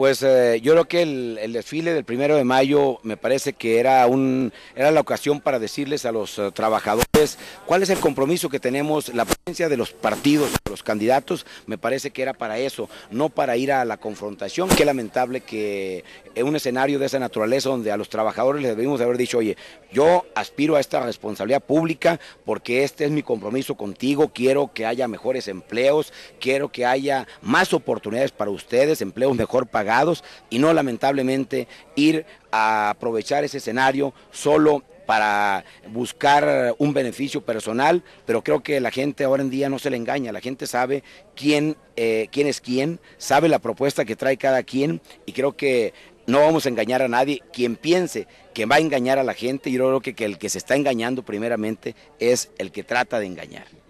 pues eh, yo creo que el, desfile del primero de mayo me parece que era, un, era la ocasión para decirles a los eh, trabajadores cuál es el compromiso que tenemos, la presencia de los partidos, de los candidatos, me parece que era para eso, no para ir a la confrontación. Qué lamentable que en un escenario de esa naturaleza donde a los trabajadores les debimos haber dicho, oye, yo aspiro a esta responsabilidad pública porque este es mi compromiso contigo, quiero que haya mejores empleos, quiero que haya más oportunidades para ustedes, empleos mejor pagados y no lamentablemente ir a aprovechar ese escenario solo para buscar un beneficio personal, pero creo que la gente ahora en día no se le engaña, la gente sabe quién, eh, quién es quién, sabe la propuesta que trae cada quien y creo que no vamos a engañar a nadie. Quien piense que va a engañar a la gente, yo creo que el que se está engañando primeramente es el que trata de engañar.